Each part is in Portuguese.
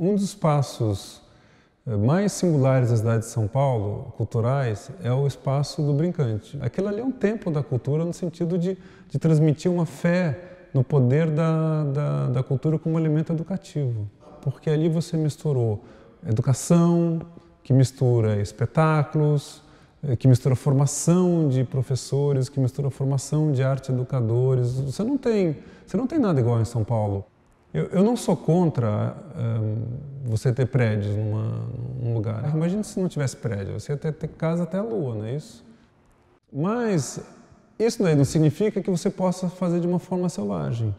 Um dos espaços eh, mais singulares da cidade de São Paulo, culturais, é o espaço do brincante. Aquilo ali é um templo da cultura no sentido de, de transmitir uma fé no poder da, da, da cultura como elemento educativo. Porque ali você misturou educação, que mistura espetáculos, eh, que mistura formação de professores, que mistura formação de arte educadores. Você não tem, você não tem nada igual em São Paulo. Eu, eu não sou contra um, você ter prédios numa, num lugar. Ah, Imagina se não tivesse prédio, você ia ter, ter casa até a lua, não é isso? Mas isso daí não significa que você possa fazer de uma forma selvagem,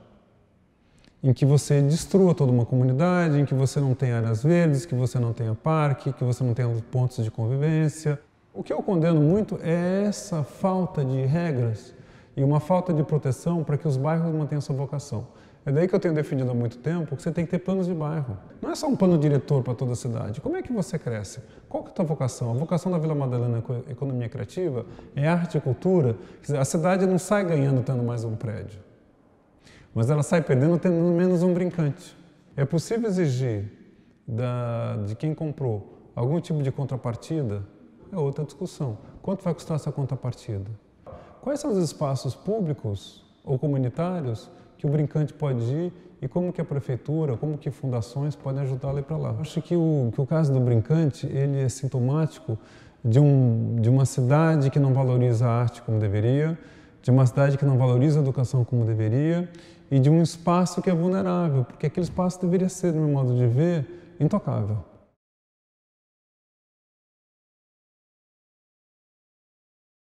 em que você destrua toda uma comunidade, em que você não tenha áreas verdes, que você não tenha parque, que você não tenha pontos de convivência. O que eu condeno muito é essa falta de regras e uma falta de proteção para que os bairros mantenham sua vocação. É daí que eu tenho defendido há muito tempo que você tem que ter planos de bairro. Não é só um plano diretor para toda a cidade. Como é que você cresce? Qual que é a tua vocação? A vocação da Vila Madalena é economia criativa, é arte e cultura. A cidade não sai ganhando tendo mais um prédio, mas ela sai perdendo tendo menos um brincante. É possível exigir da, de quem comprou algum tipo de contrapartida? É outra discussão. Quanto vai custar essa contrapartida? quais são os espaços públicos ou comunitários que o brincante pode ir e como que a prefeitura, como que fundações podem ajudá-lo a ir para lá. Acho que o, que o caso do brincante, ele é sintomático de, um, de uma cidade que não valoriza a arte como deveria, de uma cidade que não valoriza a educação como deveria e de um espaço que é vulnerável, porque aquele espaço deveria ser, no meu modo de ver, intocável.